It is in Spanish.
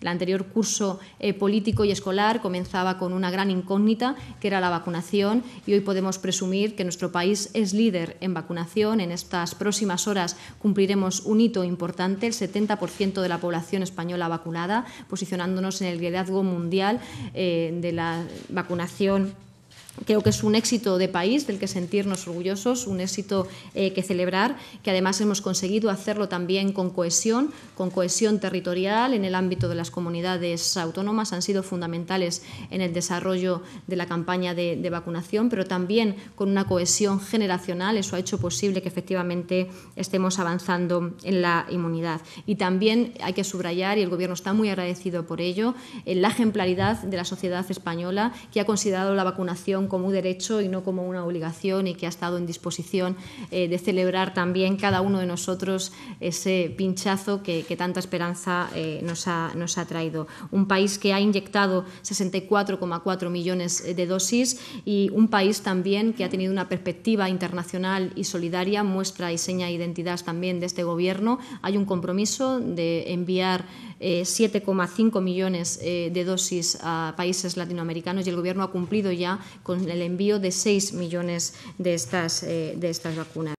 El anterior curso eh, político y escolar comenzaba con una gran incógnita, que era la vacunación, y hoy podemos presumir que nuestro país es líder en vacunación. En estas próximas horas cumpliremos un hito importante, el 70% de la población española vacunada, posicionándonos en el liderazgo mundial eh, de la vacunación Creo que es un éxito de país del que sentirnos orgullosos, un éxito eh, que celebrar, que además hemos conseguido hacerlo también con cohesión, con cohesión territorial en el ámbito de las comunidades autónomas. Han sido fundamentales en el desarrollo de la campaña de, vacunación, pero también con una cohesión generacional. Eso ha hecho posible que efectivamente estemos avanzando en la inmunidad. Y también hay que subrayar, y el Gobierno está muy agradecido por ello, en eh, la ejemplaridad de la sociedad española que ha considerado la vacunación como un derecho y no como una obligación y que ha estado en disposición eh, de celebrar también cada uno de nosotros ese pinchazo que, tanta esperanza eh, nos, ha, traído. Un país que ha inyectado 64,4 millones eh, de dosis y un país también que ha tenido una perspectiva internacional y solidaria, muestra y seña identidad también de este Gobierno. Hay un compromiso de enviar 7,5 eh, millones eh, de dosis a países latinoamericanos y el Gobierno ha cumplido ya con el envío de 6 millones de estas, eh, de estas vacunas.